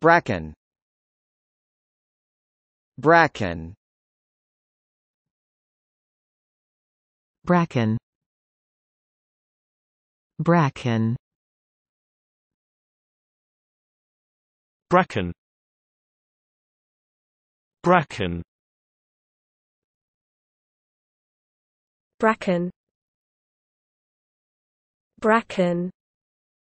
Bracken Bracken Bracken Bracken Bracken Bracken Bracken Bracken